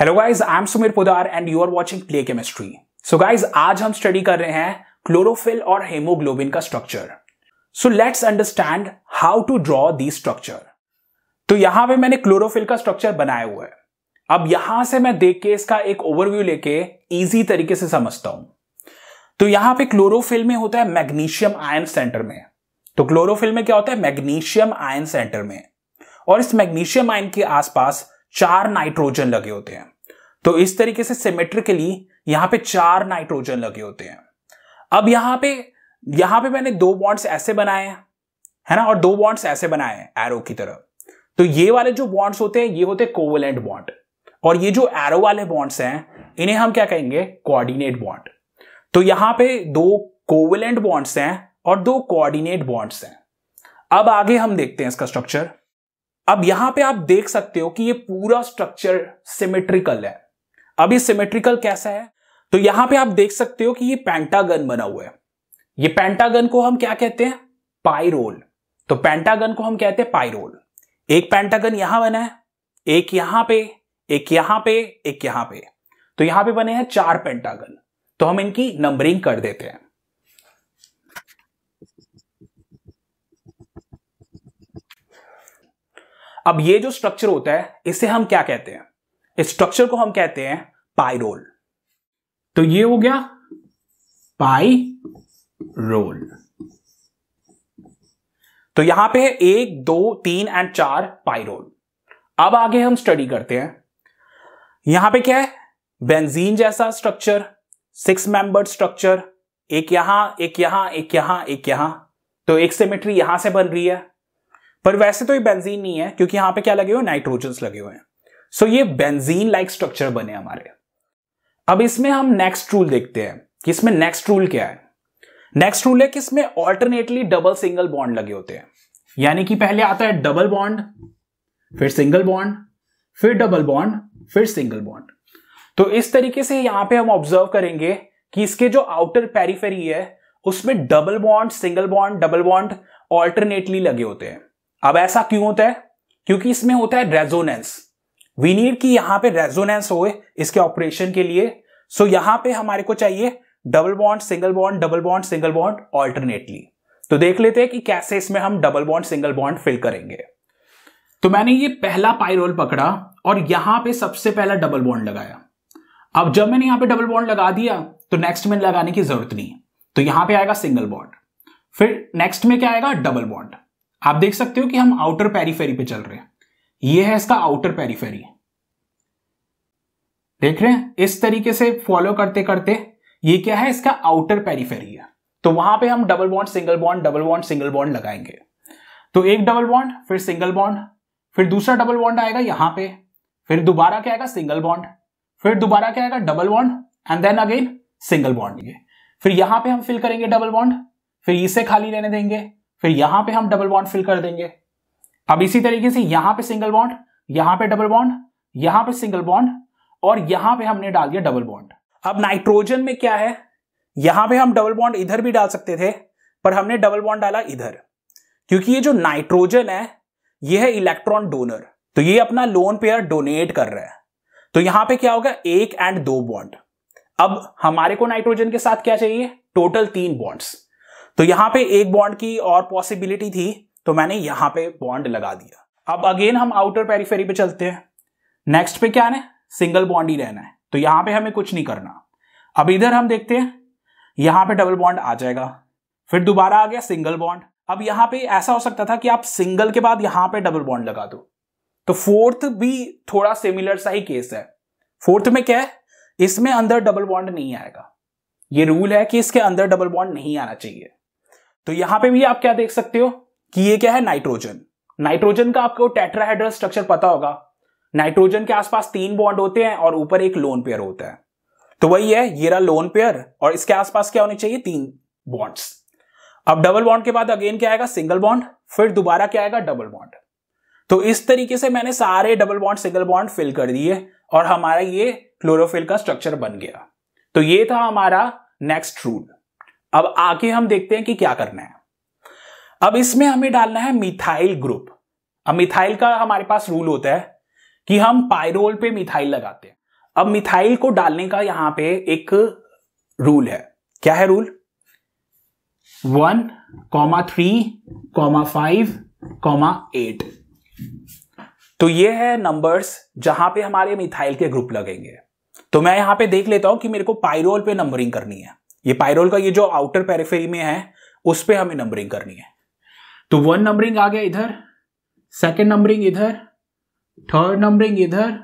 hello guys I am Sumeer Pudar and you are watching play chemistry so guys आज हम study कर रहे हैं क्लोरोफिल और हेमोग्लोबिन का structure so let's understand how to draw the structure तो यहां पे मैंने क्लोरोफिल का स्ट्रक्चर बनाया हुआ है अब यहां से मैं देख के इसका एक ओवरव्यू लेके इजी तरीके से समझता हूं तो यहां पे क्लोरोफिल में होता है मैग्नीशियम आयन सेंटर में तो क्लोरोफिल में क्या होता है मैग्नीशियम आयन सेंटर में और इस मैग्नीशियम आयन के आसपास चार नाइट्रोजन लगे होते हैं तो इस तरीके से सिमेट्रिकली यहां पे चार नाइट्रोजन लगे होते हैं अब यहां पे यहां पे मैंने दो बॉन्ड्स ऐसे बनाए हैं है ना और दो बॉन्ड्स ऐसे बनाए हैं एरो की तरह तो ये वाले जो बॉन्ड्स होते हैं ये होते हैं कोवलेंट बॉन्ड और ये जो एरो वाले बॉन्ड्स हैं इन्हें हम क्या कहेंगे कोऑर्डिनेट बॉन्ड तो यहां पे दो कोवलेंट बॉन्ड्स हैं और दो कोऑर्डिनेट बॉन्ड्स हैं अब आगे हम देखते हैं इसका स्ट्रक्चर अब यहां पे आप देख सकते हो कि ये पूरा स्ट्रक्चर सिमेट्रिकल है अब ये सिमेट्रिकल कैसा है तो यहां पे आप देख सकते हो कि ये पेंटागन बना हुआ है ये पेंटागन को हम क्या कहते हैं पाइरोल तो पेंटागन को हम कहते हैं पाइरोल एक पेंटागन यहां बना है एक यहां पे एक यहां पे एक यहां पे तो यहां पे बने हैं चार पेंटागन तो हम इनकी नंबरिंग कर देते हैं अब ये जो स्ट्रक्चर होता है इसे हम क्या कहते हैं इस स्ट्रक्चर को हम कहते हैं पाइरोल तो ये हो गया रोल तो यहां पे है एक दो तीन एंड चार पाइरोल अब आगे हम स्टडी करते हैं यहां पे क्या है बेंजीन जैसा स्ट्रक्चर सिक्स मेंबर स्ट्रक्चर एक यहां एक यहां एक यहां एक यहां तो एक सिमेट्री यहां से बन रही है पर वैसे तो ये बेंजीन नहीं है क्योंकि यहां पे क्या लगे हुए नाइट्रोजन लगे हुए हैं सो so, ये बेंजीन लाइक स्ट्रक्चर बने हमारे अब इसमें हम नेक्स्ट रूल देखते हैं कि इसमें नेक्स्ट रूल क्या है नेक्स्ट रूल है कि इसमें ऑल्टरनेटली डबल सिंगल बॉन्ड लगे होते हैं यानी कि पहले आता है डबल बॉन्ड फिर सिंगल बॉन्ड फिर डबल बॉन्ड फिर सिंगल बॉन्ड तो इस तरीके से यहां पे हम ऑब्जर्व करेंगे कि इसके जो आउटर पेरीफेरी है उसमें double bond single bond double bond alternately लगे होते हैं अब ऐसा क्यों होता है क्योंकि इसमें होता है रेजोनेंस वी नीड कि यहां पे रेजोनेंस होए इसके ऑपरेशन के लिए सो so यहां पे हमारे को चाहिए double bond single bond double bond single bond alternately तो देख लेते हैं कि कैसे इसमें हम double bond single bond fill करेंगे तो मैंने ये पहला पायरोल पकड़ा और यहां पे सबसे पहला डबल बॉन्ड लगाया अब जब मैंने यहां पे डबल बॉन्ड लगा दिया तो नेक्स्ट में लगाने की जरूरत नहीं तो यहां पे आएगा सिंगल बॉन्ड फिर नेक्स्ट में क्या आएगा डबल बॉन्ड आप देख सकते हो कि हम आउटर पेरीफेरी पे चल रहे हैं ये है इसका आउटर पेरीफेरी देख रहे हैं इस तरीके से फॉलो करते करते ये क्या है इसका आउटर पेरीफेरी है तो वहां पे हम double bond single bond double bond single bond लगाएंगे तो एक डबल बॉन्ड फिर सिंगल बॉन्ड फिर दूसरा डबल बॉन्ड आएगा यहां पे फिर दोबारा क्या आएगा सिंगल बॉन्ड फिर दोबारा क्या आएगा double bond and then again single bond ये फिर यहां पे हम फिल करेंगे डबल बॉन्ड फिर इसे खाली रहने देंगे फिर यहां पे हम डबल बॉन्ड फिल कर देंगे अब इसी तरीके से यहां पे सिंगल बॉन्ड यहां पे डबल बॉन्ड यहां पे सिंगल बॉन्ड और यहां पे हमने डाल दिया डबल बॉन्ड अब नाइट्रोजन में क्या है यहां पे हम डबल बॉन्ड इधर भी डाल सकते थे पर हमने डबल बॉन्ड डाला इधर क्योंकि ये जो नाइट्रोजन है ये है इलेक्ट्रॉन डोनर तो ये अपना लोन पेयर डोनेट कर रहा है तो यहां पे क्या होगा एक एंड दो बॉन्ड अब हमारे को नाइट्रोजन के साथ क्या चाहिए टोटल तीन बॉन्ड्स तो यहां पे एक बॉन्ड की और पॉसिबिलिटी थी तो मैंने यहां पे बॉन्ड लगा दिया अब अगेन हम आउटर पेरीफेरी पे चलते हैं नेक्स्ट पे क्या है सिंगल बॉन्ड ही रहना है तो यहां पे हमें कुछ नहीं करना अब इधर हम देखते हैं यहां पे डबल बॉन्ड आ जाएगा फिर दोबारा आ गया सिंगल बॉन्ड अब यहां पे ऐसा हो सकता था कि आप सिंगल के बाद यहां पे डबल बॉन्ड लगा दो तो फोर्थ भी थोड़ा सिमिलर सा ही केस है फोर्थ में क्या है इसमें अंदर डबल बॉन्ड नहीं आएगा ये रूल है कि इसके अंदर डबल बॉन्ड नहीं आना चाहिए तो यहां पे भी आप क्या देख सकते हो कि ये क्या है नाइट्रोजन नाइट्रोजन का आपको टेट्राहेड्रल स्ट्रक्चर पता होगा नाइट्रोजन के आसपास तीन बॉन्ड होते हैं और ऊपर एक लोन पेयर होता है तो वही है ये रहा लोन पेयर और इसके आसपास क्या होने चाहिए तीन बॉन्ड्स अब डबल बॉन्ड के बाद अगेन क्या आएगा सिंगल बॉन्ड फिर दोबारा क्या आएगा डबल बॉन्ड तो इस तरीके से मैंने सारे double bond single bond fill कर दिए और हमारा ये क्लोरोफिल का स्ट्रक्चर बन गया तो ये था हमारा नेक्स्ट रूल अब आगे हम देखते हैं कि क्या करना है अब इसमें हमें डालना है मिथाइल ग्रुप अब मिथाइल का हमारे पास रूल होता है कि हम पायरोल पे मिथाइल लगाते हैं अब मिथाइल को डालने का यहां पे एक रूल है क्या है rule one comma three comma five comma eight तो ये है नंबर्स जहां पे हमारे मिथाइल के ग्रुप लगेंगे तो मैं यहां पे देख लेता हूं कि मेरे को पायरोल पे नंबरिंग करनी है ये पायरोल का ये जो आउटर पेरिफेरी में है उस पर हमें नंबरिंग करनी है तो वन नंबरिंग आ गया इधर सेकेंड नंबरिंग इधर थर्ड नंबरिंग इधर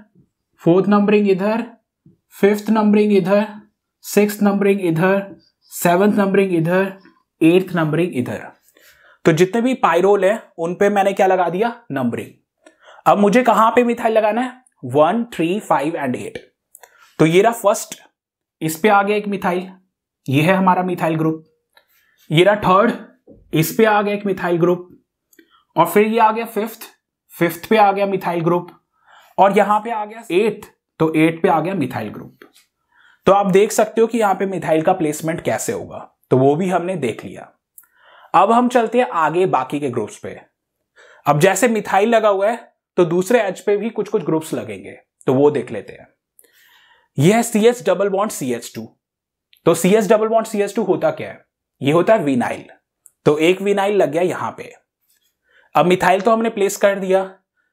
फोर्थ नंबरिंग इधर फिफ्थ नंबरिंग इधर सिक्स नंबरिंग इधर सेवन्थ नंबरिंग इधर एट्थ नंबरिंग इधर तो जितने भी पायरोल है उन पे मैंने क्या लगा दिया नंबरिंग अब मुझे कहां पे मिथाइल लगाना है one three five and eight तो ये रहा फर्स्ट इस पे आ गया एक मिथाइल ये है हमारा मिथाइल ग्रुप ये रहा थर्ड इस पे आ गया एक मिथाइल ग्रुप और फिर ये आ गया फिफ्थ फिफ्थ पे आ गया मिथाइल ग्रुप और यहां पे आ गया एट तो एट पे आ गया मिथाइल ग्रुप तो आप देख सकते हो कि यहां पे मिथाइल का प्लेसमेंट कैसे होगा तो वो भी हमने देख लिया अब हम चलते हैं आगे बाकी के ग्रुप्स पे अब जैसे मिथाइल लगा हुआ है तो दूसरे एच पे भी कुछ कुछ ग्रुप्स लगेंगे तो वो देख लेते हैं यह C H double bond C H two तो C S double bond C S two होता क्या है ये होता है विनाइल तो एक विनाइल लग गया यहां पे अब मिथाइल तो हमने प्लेस कर दिया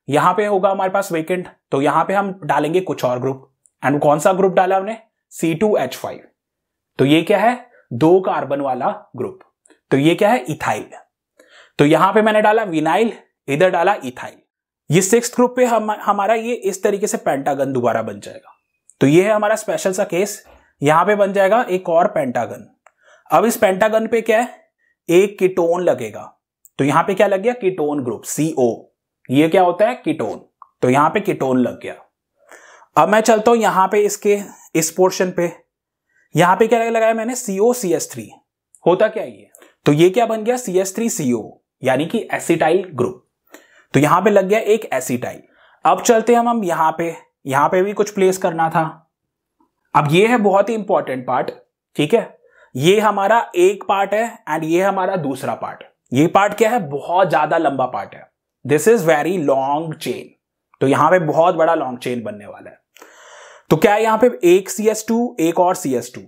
यहां पे होगा हमारे पास वेकेंट तो यहां पे हम डालेंगे कुछ और ग्रुप एंड कौन सा ग्रुप डाला हमने सी टू एच फाइव तो ये क्या है दो कार्बन वाला ग्रुप तो ये क्या है इथाइल तो यहां पे मैंने डाला विनाइल इधर डाला इथाइल ये सिक्स ग्रुप पे हम हमारा ये इस तरीके से पेंटागन दोबारा बन जाएगा तो ये है हमारा स्पेशल सा केस यहां पे बन जाएगा एक और पेंटागन अब इस पेंटागन पे क्या है एक कीटोन लगेगा तो यहां पे क्या लग गया कीटोन ग्रुप सीओ ये क्या होता है कीटोन तो यहां पे कीटोन लग गया अब मैं चलता हूं यहां पे इसके इस पोर्शन पे यहां पे क्या लगाया मैंने सीओ सी एस थ्री होता क्या ये तो ये क्या बन गया सी एस थ्री सीओ यानी कि एसिटाइल ग्रुप तो यहां पे लग गया एक एसिटाइल अब चलते हम हम यहां पे यहां पे भी कुछ प्लेस करना था अब ये है बहुत ही इंपॉर्टेंट पार्ट ठीक है ये हमारा एक पार्ट है एंड ये हमारा दूसरा पार्ट ये पार्ट क्या है बहुत ज्यादा लंबा पार्ट है this is very long chain तो यहां पे बहुत बड़ा लॉन्ग चेन बनने वाला है तो क्या है यहां पे एक सी एस टू एक और सी एस टू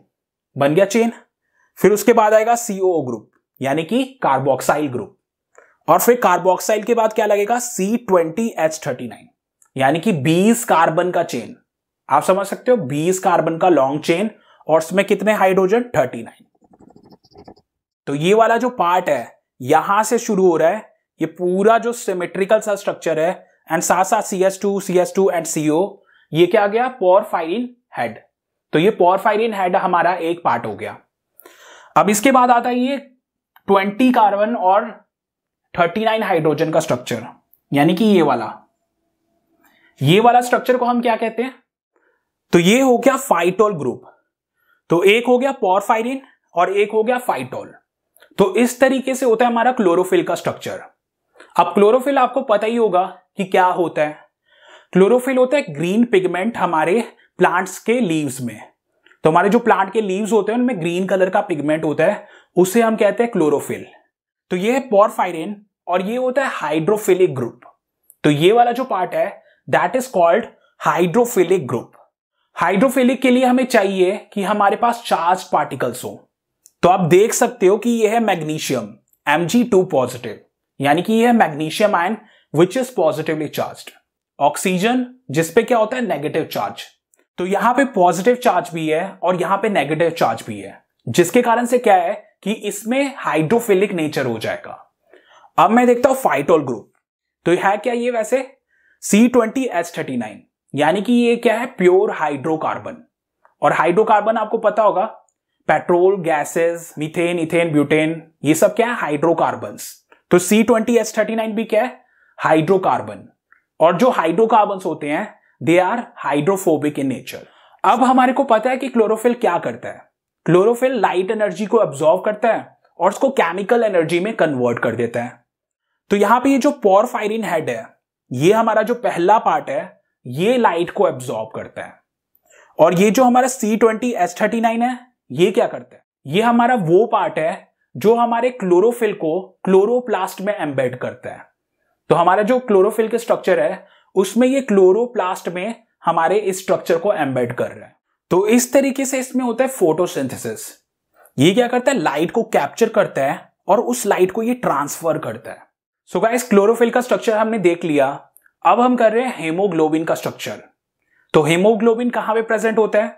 बन गया चेन फिर उसके बाद आएगा सीओ ग्रुप यानी कि कार्बोक्साइल ग्रुप और फिर कार्बोक्साइल के बाद क्या लगेगा C twenty H thirty nine यानी कि बीस कार्बन का चेन आप समझ सकते हो 20 कार्बन का लॉन्ग चेन और उसमें कितने हाइड्रोजन 39 तो ये वाला जो पार्ट है यहां से शुरू हो रहा है ये पूरा जो सिमेट्रिकल सा स्ट्रक्चर है एंड साथ साथ C S two C S two and CO ये क्या गया पोरफाइरिन हेड तो ये पोरफाइरिन हेड हमारा एक पार्ट हो गया अब इसके बाद आता है ये 20 कार्बन और 39 हाइड्रोजन का स्ट्रक्चर यानी कि ये वाला ये वाला स्ट्रक्चर को हम क्या कहते हैं तो ये हो गया फाइटोल ग्रुप तो एक हो गया पॉरफाइरिन और एक हो गया फाइटोल तो इस तरीके से होता है हमारा क्लोरोफिल का स्ट्रक्चर अब क्लोरोफिल आपको पता ही होगा कि क्या होता है क्लोरोफिल होता है ग्रीन पिगमेंट हमारे प्लांट्स के लीव्स में तो हमारे जो प्लांट के लीव्स होते हैं उनमें ग्रीन कलर का पिगमेंट होता है उसे हम कहते हैं क्लोरोफिल तो ये है पॉरफाइरिन और ये होता है हाइड्रोफिलिक ग्रुप तो ये वाला जो पार्ट है that is called hydrophilic group hydrophilic के लिए हमें चाहिए कि हमारे पास चार्ज पार्टिकल्स हो तो आप देख सकते हो कि यह है मैग्नीशियम Mg2 पॉजिटिव यानी कि यह है magnesium ion which is positively charge oxygen जिसपे क्या होता है नेगेटिव चार्ज तो यहां पे पॉजिटिव चार्ज भी है और यहां पे नेगेटिव चार्ज भी है जिसके कारण से क्या है कि इसमें हाइड्रोफिलिक नेचर हो जाएगा अब मैं देखता हूं फाइटोल ग्रुप तो है क्या ये वैसे C twenty H thirty nine यानी कि ये क्या है प्योर हाइड्रोकार्बन और हाइड्रोकार्बन आपको पता होगा petrol gases methane ethane butane ये सब क्या है हाइड्रोकार्बन तो C twenty S thirty nine भी क्या है हाइड्रोकार्बन और जो हाइड्रोकार्बन होते हैं they are hydrophobic in nature अब हमारे को पता है कि क्लोरोफिल क्या करता है क्लोरोफिल लाइट एनर्जी को एब्जॉर्व करता है और उसको केमिकल एनर्जी में कन्वर्ट कर देता है तो यहां पे ये जो पोरफाइरिन हेड है ये हमारा जो पहला पार्ट है ये लाइट को एब्जॉर्ब करता है और ये जो हमारा C twenty S thirty nine है ये क्या करता है ये हमारा वो पार्ट है जो हमारे क्लोरोफिल को क्लोरोप्लास्ट में एम्बेड करता है तो हमारा जो क्लोरोफिल के स्ट्रक्चर है उसमें ये क्लोरोप्लास्ट में हमारे इस स्ट्रक्चर को एम्बेड कर रहा है तो इस तरीके से इसमें होता है फोटोसिंथेसिस ये क्या करता है लाइट को कैप्चर करता है और उस लाइट को ये ट्रांसफर करता है सो गाइस क्लोरोफिल का स्ट्रक्चर हमने देख लिया अब हम कर रहे हैं हेमोग्लोबिन का स्ट्रक्चर तो हेमोग्लोबिन कहां पे प्रेजेंट होता है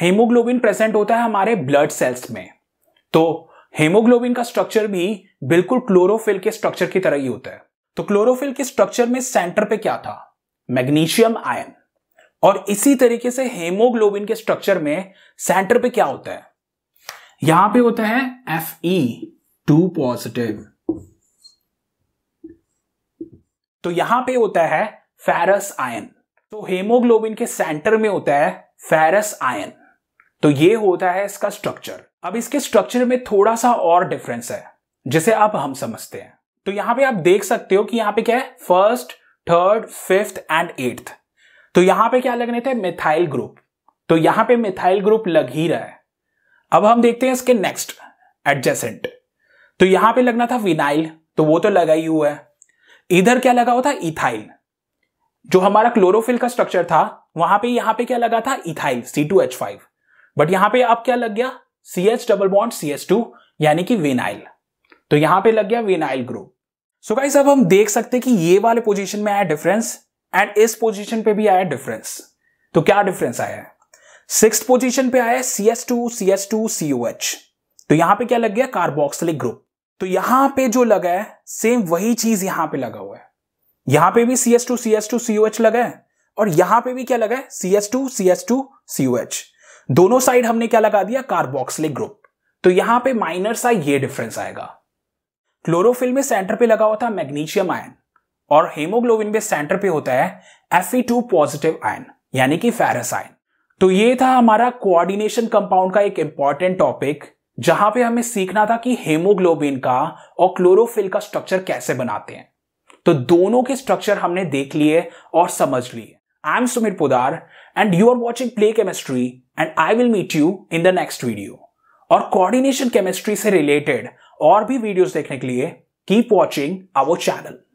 हेमोग्लोबिन प्रेजेंट होता है हमारे ब्लड सेल्स में तो हेमोग्लोबिन का स्ट्रक्चर भी बिल्कुल क्लोरोफिल के स्ट्रक्चर की तरह ही होता है तो क्लोरोफिल के स्ट्रक्चर में सेंटर पे क्या था मैग्नीशियम आयन और इसी तरीके से हेमोग्लोबिन के स्ट्रक्चर में सेंटर पे क्या होता है यहां पे होता है Fe2 पॉजिटिव तो यहां पे होता है फेरस आयन तो हेमोग्लोबिन के सेंटर में होता है फेरस आयन तो ये होता है इसका स्ट्रक्चर अब इसके स्ट्रक्चर में थोड़ा सा और डिफरेंस है जिसे अब हम समझते हैं तो यहां पे आप देख सकते हो कि यहां पे क्या है first third fifth and eighth तो यहां पे क्या लगने थे मिथाइल ग्रुप तो यहां पे मिथाइल ग्रुप लग ही रहा है अब हम देखते हैं इसके नेक्स्ट एडजेसेंट तो यहां पे लगना था विनाइल तो वो तो लगा ही हुआ है इधर क्या लगा हुआ था इथाइल जो हमारा क्लोरोफिल का स्ट्रक्चर था वहां पे यहां पे क्या लगा था ethyl C two H five but यहां पे अब क्या लग गया C H double bond C H two यानी कि विनाइल तो यहां पे लग गया विनाइल ग्रुप सो गाइस अब हम देख सकते कि ये वाले पोजीशन में आया डिफरेंस एंड इस पोजीशन पे भी आया डिफरेंस तो क्या डिफरेंस आया है सिक्स पोजीशन पे आया C S two C S two C O H तो यहां पे क्या लग गया कार्बोक्सिलिक ग्रुप तो यहां पे जो लगा है सेम वही चीज यहां पे लगा हुआ है यहां पे भी C S two C S two C H लगा है और यहां पे भी क्या लगा है C S two C S two C H दोनों साइड हमने क्या लगा दिया कार्बोक्सिलिक ग्रुप तो यहां पे माइनर सा ये डिफरेंस आएगा क्लोरोफिल में सेंटर पे लगा हुआ था मैग्नीशियम आयन और हेमोग्लोबिन में सेंटर पे होता है टू पॉजिटिव आयन यानी कि फेरस आयन तो ये था हमारा कोऑर्डिनेशन कंपाउंड का एक इंपॉर्टेंट टॉपिक जहां पे हमें सीखना था कि हेमोग्लोबिन का और क्लोरोफिल का स्ट्रक्चर कैसे बनाते हैं तो दोनों के स्ट्रक्चर हमने देख लिए और समझ लिए I am Sumit Pudar and you are watching play chemistry and I will meet you in the next video और कोऑर्डिनेशन केमिस्ट्री से रिलेटेड और भी वीडियोस देखने के लिए कीप वॉचिंग आवर चैनल